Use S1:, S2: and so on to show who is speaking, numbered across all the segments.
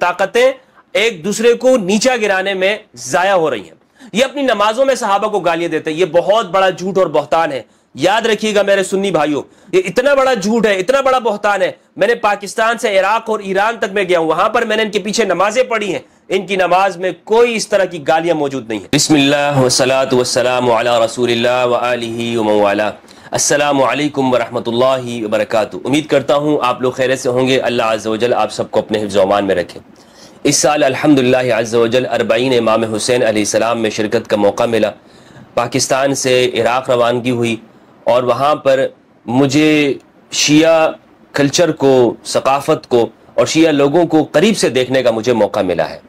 S1: ताकतें एक दूसरे को नीचा गिराने में जाया हो रही हैं ये अपनी नमाजों में सहाबा को गालियां देते हैं ये बहुत बड़ा झूठ और बहतान है याद रखिएगा मेरे सुन्नी भाइयों ये इतना बड़ा झूठ है इतना बड़ा बहतान है मैंने पाकिस्तान से इराक और ईरान तक में गया हूं वहां पर मैंने इनके पीछे नमाजें पढ़ी हैं इनकी नमाज में कोई इस तरह की गालियां मौजूद नहीं है बिस्मिल्लाह वसलात वसलाम रसूल असलकम वरहमल वरक उम्मीद करता हूँ आप लोग खैर से होंगे अल्लाह अजल आप सबको अपने हिफ्जमान में रखें इस साल अलहमदिल्ला अजल अरबईन इमाम हुसैन सलाम में शिरकत का मौका मिला पाकिस्तान से इराक़ रवानगी हुई और वहाँ पर मुझे शिया कल्चर को सकाफ़त को और शिया लोगों को करीब से देखने का मुझे मौका मिला है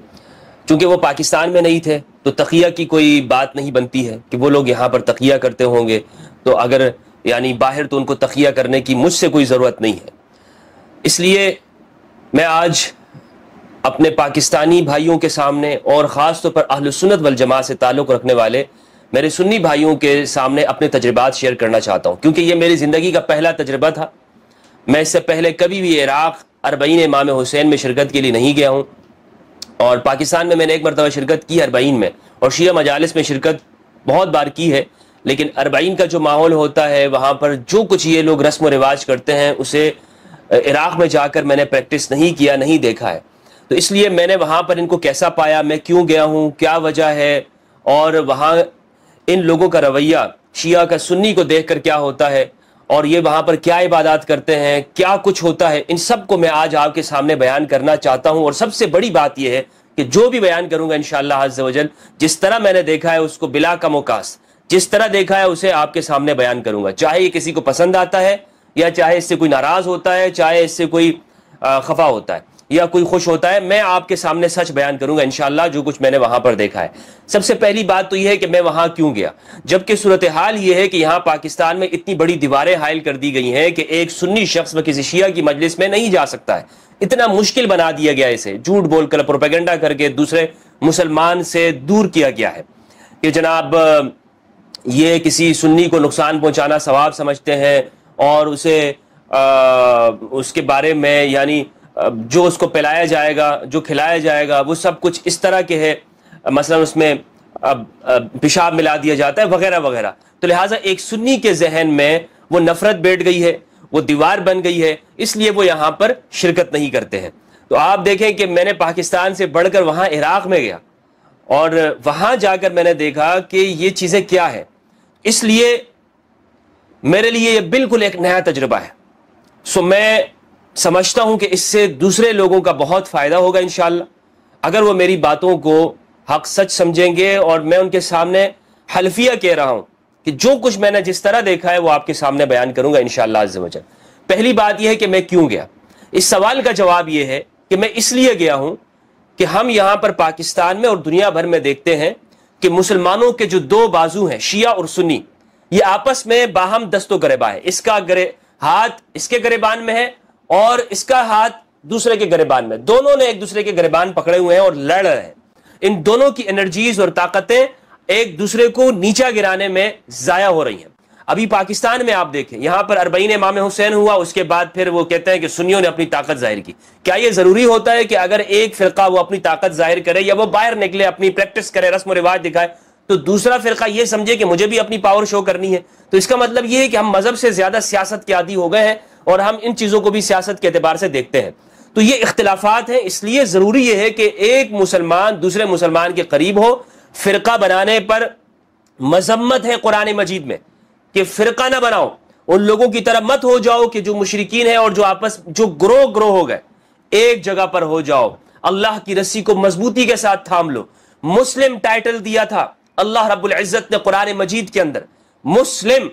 S1: चूँकि वो पाकिस्तान में नहीं थे तो तकिया की कोई बात नहीं बनती है कि वो लोग यहाँ पर तकिया करते होंगे तो अगर यानी बाहर तो उनको तकिया करने की मुझसे कोई ज़रूरत नहीं है इसलिए मैं आज अपने पाकिस्तानी भाइयों के सामने और ख़ास तौर तो पर अहल सुनत वल से ताल्लुक़ रखने वाले मेरे सुन्नी भाइयों के सामने अपने तजर्बात शेयर करना चाहता हूँ क्योंकि ये मेरी ज़िंदगी का पहला तजर्बा था मैं इससे पहले कभी भी इराक़ अरबईन इमाम हुसैन में शिरकत के लिए नहीं गया हूँ और पाकिस्तान में मैंने एक मरतबा शिरकत की अरबईन में और शिया मजालस में शिरकत बहुत बार की है लेकिन अरबाइन का जो माहौल होता है वहां पर जो कुछ ये लोग रस्म रिवाज करते हैं उसे इराक में जाकर मैंने प्रैक्टिस नहीं किया नहीं देखा है तो इसलिए मैंने वहाँ पर इनको कैसा पाया मैं क्यों गया हूँ क्या वजह है और वहाँ इन लोगों का रवैया शिया का सुन्नी को देख कर क्या होता है और ये वहाँ पर क्या इबादत करते हैं क्या कुछ होता है इन सब को मैं आज आपके सामने बयान करना चाहता हूँ और सबसे बड़ी बात यह है कि जो भी बयान करूंगा इन शाह जिस तरह मैंने देखा है उसको बिला कमोकाश जिस तरह देखा है उसे आपके सामने बयान करूंगा चाहे ये किसी को पसंद आता है या चाहे इससे कोई नाराज होता है चाहे इससे कोई खफा होता है या कोई खुश होता है मैं आपके सामने सच बयान करूंगा इनशाला जो कुछ मैंने वहां पर देखा है सबसे पहली बात तो यह है कि मैं वहां क्यों गया जबकि सूरत हाल यह है कि यहाँ पाकिस्तान में इतनी बड़ी दीवारें हायल कर दी गई हैं कि एक सुन्नी शख्स व किसी शिया की मजलिस में नहीं जा सकता है इतना मुश्किल बना दिया गया इसे झूठ बोलकर प्रोपेगेंडा करके दूसरे मुसलमान से दूर किया गया है कि जनाब ये किसी सुन्नी को नुकसान पहुंचाना सवाब समझते हैं और उसे आ, उसके बारे में यानी जो उसको पिलाया जाएगा जो खिलाया जाएगा वो सब कुछ इस तरह के है मसलन उसमें अब पेशाब मिला दिया जाता है वगैरह वगैरह तो लिहाजा एक सुन्नी के जहन में वो नफरत बैठ गई है वो दीवार बन गई है इसलिए वो यहाँ पर शिरकत नहीं करते हैं तो आप देखें कि मैंने पाकिस्तान से बढ़कर वहाँ इराक में गया और वहाँ जाकर मैंने देखा कि ये चीज़ें क्या है इसलिए मेरे लिए यह बिल्कुल एक नया तजर्बा है सो मैं समझता हूं कि इससे दूसरे लोगों का बहुत फ़ायदा होगा इन अगर वो मेरी बातों को हक सच समझेंगे और मैं उनके सामने हल्फिया कह रहा हूं कि जो कुछ मैंने जिस तरह देखा है वो आपके सामने बयान करूंगा इन शजल पहली बात यह है कि मैं क्यों गया इस सवाल का जवाब यह है कि मैं इसलिए गया हूं कि हम यहां पर पाकिस्तान में और दुनिया भर में देखते हैं कि मुसलमानों के जो दो बाजू हैं शिया और सुन्नी ये आपस में बाहम दस्तो गरेबा है इसका गरे हाथ इसके गरेबान में है और इसका हाथ दूसरे के गरेबान में दोनों ने एक दूसरे के गरेबान पकड़े हुए हैं और लड़ रहे हैं इन दोनों की एनर्जीज और ताकतें एक दूसरे को नीचा गिराने में जाया हो रही हैं अभी पाकिस्तान में आप देखें यहां पर अरबईन इमाम हुसैन हुआ उसके बाद फिर वो कहते हैं कि सुनियों ने अपनी ताकत जाहिर की क्या ये जरूरी होता है कि अगर एक फिरका वो अपनी ताकत जाहिर करे या वो बाहर निकले अपनी प्रैक्टिस करे रस्म रिवाज दिखाए तो दूसरा फिरका ये समझे कि मुझे भी अपनी पावर शो करनी है तो इसका मतलब ये है कि हम मजहब से ज्यादा सियासत के आदि हो गए हैं और हम इन चीजों को भी सियासत के अतबार से देखते हैं तो ये इख्तलाफात हैं इसलिए जरूरी यह है कि एक मुसलमान दूसरे मुसलमान के करीब हो फिरका बनाने पर मजम्मत है कुरान मजीद में कि फिरका ना बनाओ उन लोगों की तरह मत हो जाओ कि जो मुशरकिन है और जो आपस जो ग्रो ग्रो हो गए एक जगह पर हो जाओ अल्लाह की रस्सी को मजबूती के साथ थाम लो मुस्लिम टाइटल दिया था अल्लाह रब्बुल इज़्ज़त ने कुरान मजीद के अंदर मुस्लिम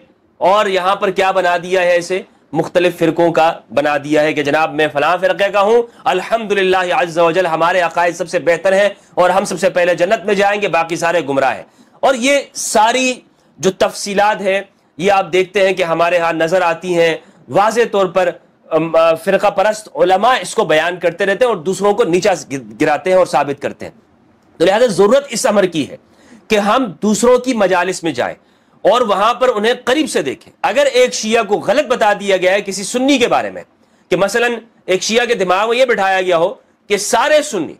S1: और यहां पर क्या बना दिया है इसे मुख्तलिफ फिरकों का बना दिया है कि जनाब मैं फलां फ़िरक़े का हूं अल्हम्दुलिल्लाह अज्जल हमारे अकायद सबसे बेहतर है और हम सबसे पहले जन्नत में जाएंगे बाकी सारे गुमराह हैं और ये सारी जो तफसीलात हैं ये आप देखते हैं कि हमारे यहाँ नज़र आती हैं वाज तौर पर फ़िरका परस्त ओलमा इसको बयान करते रहते हैं और दूसरों को नीचा गिराते हैं और साबित करते हैं तो लिहाजा ज़रूरत इस अमर की है कि हम दूसरों की मजालस में जाए और वहां पर उन्हें करीब से देखें अगर एक शिया को गलत बता दिया गया है किसी सुन्नी के बारे में कि मसलन एक शिया के दिमाग में यह बिठाया गया हो कि सारे सुन्नी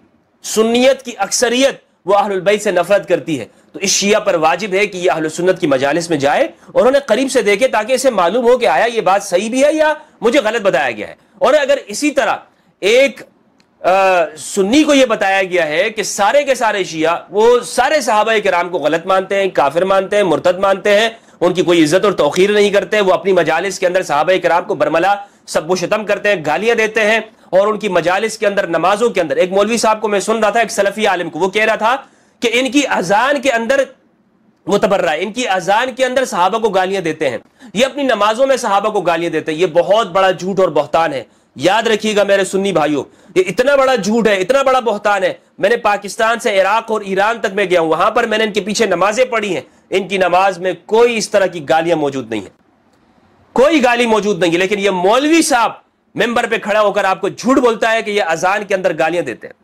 S1: सुन्नीत की अक्सरियत वह अहलबैत से नफरत करती है तो इस शिया पर वाजिब है कि यह सुन्नत की मजालस में जाए और उन्हें करीब से देखे ताकि इसे मालूम हो कि आया ये बात सही भी है या मुझे गलत बताया गया है और अगर इसी तरह एक आ, सुन्नी को यह बताया गया है कि सारे के सारे शिया वो सारे साहबा कराम को गलत मानते हैं काफिर मानते हैं मुर्तद मानते हैं उनकी कोई इज्जत और तोखीर नहीं करते वो अपनी मजालस के अंदर साहबा कराम को बरमला सब्बो शतम करते हैं गालियां देते हैं और उनकी मजालस के अंदर नमाजों के अंदर एक मौलवी साहब को मैं सुन रहा था एक सलफी आलम को वो कह रहा था कि इनकी अजान के अंदर वो तबर्रा है इनकी अजान के अंदर सहाबा को गालियां देते हैं ये अपनी नमाजों में सहाबा को गालियां देते हैं ये बहुत बड़ा झूठ और बहतान है याद रखिएगा मेरे सुन्नी भाइयों ये इतना बड़ा झूठ है इतना बड़ा बहतान है मैंने पाकिस्तान से इराक और ईरान तक में गया हूं वहां पर मैंने इनके पीछे नमाजें पढ़ी हैं इनकी नमाज में कोई इस तरह की गालियां मौजूद नहीं है कोई गाली मौजूद नहीं है लेकिन यह मौलवी साहब मेंबर पे खड़ा होकर आपको झूठ बोलता है कि यह अजान के अंदर गालियां देते हैं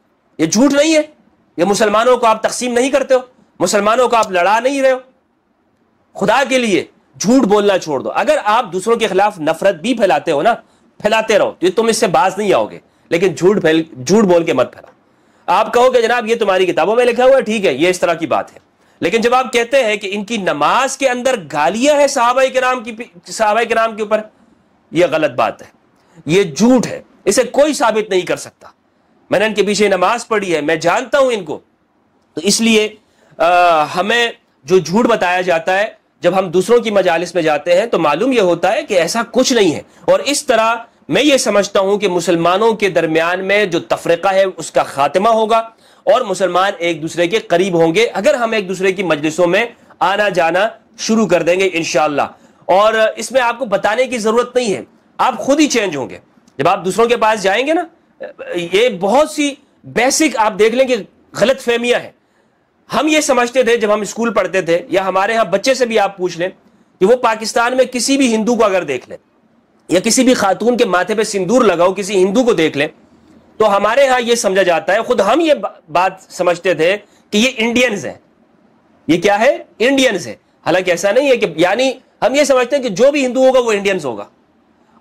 S1: यह झूठ नहीं है ये मुसलमानों को आप तकसीम नहीं करते हो मुसलमानों को आप लड़ा नहीं रहे हो खुदा के लिए झूठ बोलना छोड़ दो अगर आप दूसरों के खिलाफ नफरत भी फैलाते हो ना फैलाते रहो तो तुम इससे बाज नहीं आओगे लेकिन झूठ फैल झूठ बोल के मत फैला आप कहोगे जनाब ये तुम्हारी किताबों में लिखा हुआ है ठीक है ये इस तरह की बात है लेकिन जब आप कहते हैं कि इनकी नमाज के अंदर गालियां है साहबा के नाम की साहबा के नाम के ऊपर यह गलत बात है यह झूठ है इसे कोई साबित नहीं कर सकता मैंने इनके पीछे नमाज पढ़ी है मैं जानता हूं इनको तो इसलिए हमें जो झूठ बताया जाता है जब हम दूसरों की मजालस में जाते हैं तो मालूम यह होता है कि ऐसा कुछ नहीं है और इस तरह मैं ये समझता हूं कि मुसलमानों के दरमियान में जो तफरका है उसका खात्मा होगा और मुसलमान एक दूसरे के करीब होंगे अगर हम एक दूसरे की मजलिसों में आना जाना शुरू कर देंगे इन और इसमें आपको बताने की जरूरत नहीं है आप खुद ही चेंज होंगे जब आप दूसरों के पास जाएंगे ना ये बहुत सी बेसिक आप देख लें कि गलत फहमियां हैं हम ये समझते थे जब हम स्कूल पढ़ते थे या हमारे यहां बच्चे से भी आप पूछ लें कि वो पाकिस्तान में किसी भी हिंदू को अगर देख लें या किसी भी खातून के माथे पे सिंदूर लगाओ किसी हिंदू को देख लें तो हमारे यहां ये समझा जाता है खुद हम ये बात समझते थे कि ये इंडियंस हैं ये क्या है इंडियंस है हालांकि ऐसा नहीं है कि यानी हम ये समझते हैं कि जो भी हिंदू होगा वो इंडियंस होगा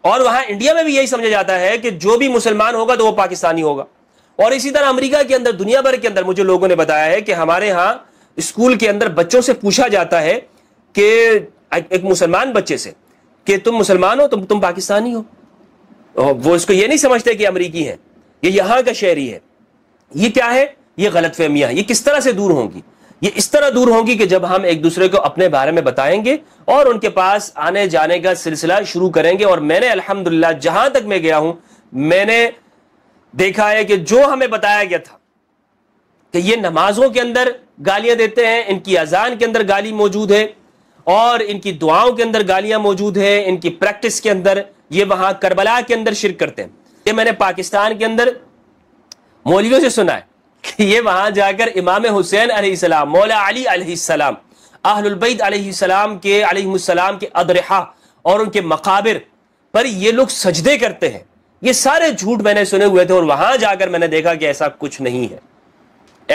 S1: और वहां इंडिया में भी यही समझा जाता है कि जो भी मुसलमान होगा तो वो पाकिस्तानी होगा और इसी तरह अमेरिका के अंदर दुनिया भर के अंदर मुझे लोगों ने बताया है कि हमारे यहाँ स्कूल के अंदर बच्चों से पूछा जाता है कि एक मुसलमान बच्चे से कि तुम मुसलमान हो तुम तुम पाकिस्तानी हो वो इसको ये नहीं समझते कि अमरीकी है ये यहां का शहरी है ये क्या है ये गलत फहमियां ये किस तरह से दूर होंगी ये इस तरह दूर होगी कि जब हम एक दूसरे को अपने बारे में बताएंगे और उनके पास आने जाने का सिलसिला शुरू करेंगे और मैंने अल्हम्दुलिल्लाह जहां तक मैं गया हूं मैंने देखा है कि जो हमें बताया गया था कि ये नमाजों के अंदर गालियां देते हैं इनकी अजान के अंदर गाली मौजूद है और इनकी दुआओं के अंदर गालियां मौजूद है इनकी प्रैक्टिस के अंदर ये वहां करबला के अंदर शिर करते हैं ये मैंने पाकिस्तान के अंदर मौलियों से सुना है कि ये वहां जाकर इमाम हुसैन अलैहिस्सलाम मौला अली अलैहिस्सलाम अहलबैद अलैहिस्सलाम के अलैहिस्सलाम के अदरहा और उनके मकाबिर पर ये लोग सजदे करते हैं ये सारे झूठ मैंने सुने हुए थे और वहां जाकर मैंने देखा कि ऐसा कुछ नहीं है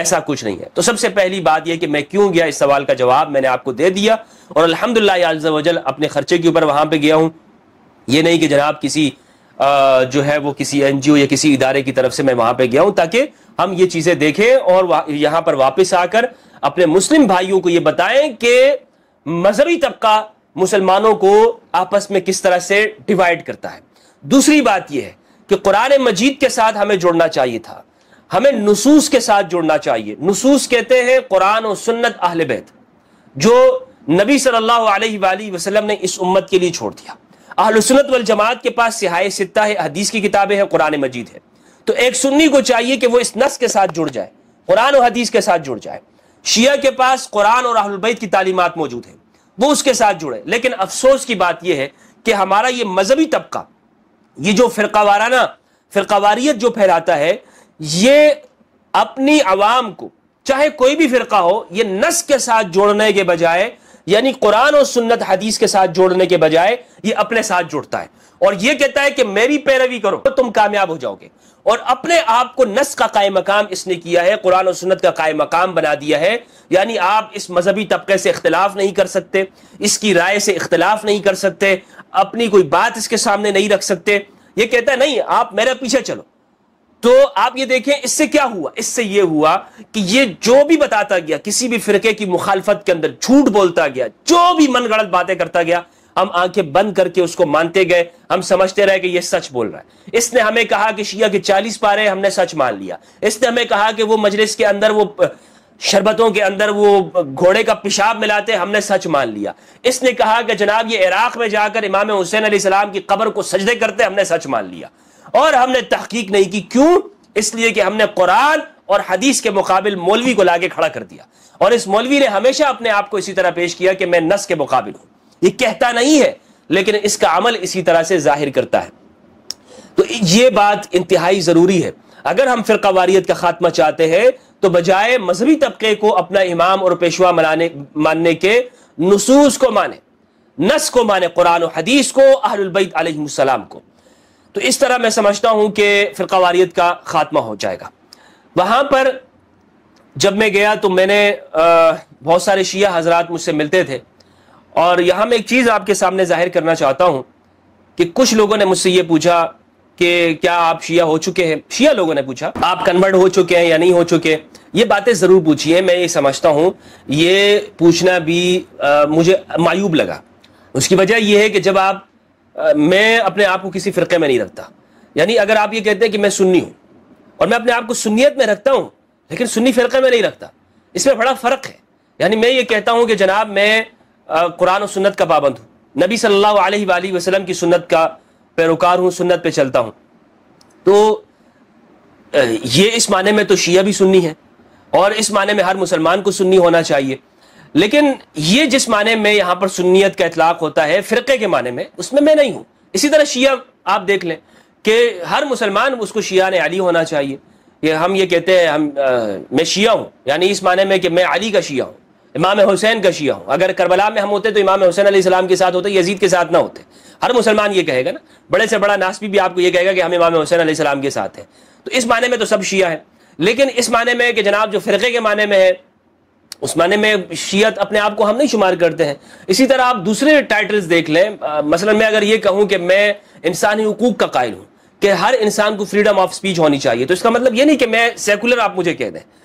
S1: ऐसा कुछ नहीं है तो सबसे पहली बात यह कि मैं क्यों गया इस सवाल का जवाब मैंने आपको दे दिया और अल्हम्दुलिल्लाह अपने खर्चे के ऊपर वहां पे गया हूं ये नहीं कि जनाब किसी जो है वो किसी एनजीओ या किसी इदारे की तरफ से मैं वहां पे गया हूं ताकि हम ये चीजें देखें और यहां पर वापस आकर अपने मुस्लिम भाइयों को ये बताएं कि मजहबी तबका मुसलमानों को आपस में किस तरह से डिवाइड करता है दूसरी बात यह है कि कुरान मजीद के साथ हमें जुड़ना चाहिए था हमें नसूस के साथ जुड़ना चाहिए नसूस कहते हैं कुरान और सुन्नत अहल बैत जो नबी सल्लल्लाहु अलैहि वसल्लम ने इस उम्मत के लिए छोड़ दिया आहलसनत वल जमात के पास सिहाय सित्ता है हदीस की किताबें हैं कुरान मजीद है तो एक सुन्नी को चाहिए कि वो इस नस के साथ जुड़ जाए कुरान और हदीस के साथ जुड़ जाए शिया के पास कुरान और अहलबैत की तालीमत मौजूद है वो उसके साथ जुड़े लेकिन अफसोस की बात यह है कि हमारा ये मजहबी तबका ये जो फिर वाराना फ़िरकावारीत जो फैलाता है ये अपनी आवाम को चाहे कोई भी फ़िरका हो ये नस के साथ जोड़ने के बजाय यानी कुरान और सुन्नत हदीस के साथ जोड़ने के बजाय ये अपने साथ जुड़ता है और ये कहता है कि मेरी पैरवी करो तो तुम कामयाब हो जाओगे और अपने आप को नस का काय मकाम इसने किया है कुरान और सुन्नत का काय मकाम बना दिया है यानी आप इस मजहबी तबके से इख्तलाफ नहीं कर सकते इसकी राय से इख्तलाफ नहीं कर सकते अपनी कोई बात इसके सामने नहीं रख सकते ये कहता है नहीं आप मेरे पीछे चलो तो आप ये देखें इससे क्या हुआ इससे ये हुआ कि ये जो भी बताता गया किसी भी फिरके की मुखालफत के अंदर झूठ बोलता गया जो भी मन गणत बातें करता गया हम आंखें बंद करके उसको मानते गए हम समझते रहे कि ये सच बोल रहा है इसने हमें कहा कि शिया के चालीस पारे हमने सच मान लिया इसने हमें कहा कि वो मजलिस के अंदर वो शरबतों के अंदर वो घोड़े का पेशाब मिलाते हमने सच मान लिया इसने कहा कि जनाब ये इराक में जाकर इमाम हुसैन सलाम की कबर को सजदे करते हमने सच मान लिया और हमने तहकीक नहीं की क्यों इसलिए कि हमने कुरान और हदीस के मुकाबल मौलवी को लाके खड़ा कर दिया और इस मौलवी ने हमेशा अपने आप को इसी तरह पेश किया कि मैं नस के मुकाबिल हूं ये कहता नहीं है लेकिन इसका अमल इसी तरह से जाहिर करता है तो ये बात इंतहाई ज़रूरी है अगर हम फिर वारियत का खात्मा चाहते हैं तो बजाय मजहबी तबके को अपना इमाम और पेशवा मनाने मानने के नसूस को माने नस को माने कुरान हदीस को अहलबैत को तो इस तरह मैं समझता हूं कि फिर वारियत का खात्मा हो जाएगा वहाँ पर जब मैं गया तो मैंने बहुत सारे शिया हजरात मुझसे मिलते थे और यहाँ मैं एक चीज़ आपके सामने जाहिर करना चाहता हूँ कि कुछ लोगों ने मुझसे ये पूछा कि क्या आप शिया हो चुके हैं शिया लोगों ने पूछा आप कन्वर्ट हो चुके हैं या नहीं हो चुके ये बातें ज़रूर पूछिए मैं ये समझता हूँ ये पूछना भी आ, मुझे मायूब लगा उसकी वजह यह है कि जब आप मैं अपने आप को किसी फ़िरके में नहीं रखता यानी अगर आप ये कहते हैं कि मैं सुन्नी हूँ और मैं अपने आप को सुनीत में रखता हूँ लेकिन सुन्नी फ़िरके में नहीं रखता इसमें बड़ा फ़र्क है यानी मैं ये कहता हूं कि जनाब मैं कुरान और सुन्नत का पाबंद हूँ नबी सल्लल्लाहु अलैहि वसल्लम की सुन्नत का पैरोकार हूँ सुन्नत पे चलता हूँ तो ये इस माने में तो शिया भी सुन्नी है और इस माने में हर मुसलमान को सुन्नी होना चाहिए लेकिन ये जिस माने में यहाँ पर सुन्नीत का इतलाक होता है फ़िरके के माने में उसमें मैं नहीं हूं इसी तरह शिया आप देख लें कि हर मुसलमान उसको शिया ने अली होना चाहिए ये हम ये कहते हैं हम आ, मैं शिया हूँ यानी इस माने में कि मैं अली का शिया हूँ इमाम हुसैन का शिया हूँ अगर करबला में हम होते तो इमाम हुसैन सलाम के साथ होते यजीद के साथ ना होते हर मुसलमान ये कहेगा ना बड़े से बड़ा नासबी भी आपको ये कहेगा कि हम इमाम हुसैन सलाम के साथ हैं तो इस माने में तो सब शिया है लेकिन इस माने में कि जनाब जो फ़िरके के माने में है उस्माने में शीयत अपने आप को हम नहीं शुमार करते हैं इसी तरह आप दूसरे टाइटल्स देख लें मसलन मैं अगर ये कहूं कि मैं इंसानी हकूक का कायल हूं कि हर इंसान को फ्रीडम ऑफ स्पीच होनी चाहिए तो इसका मतलब ये नहीं कि मैं सेकुलर आप मुझे कह दें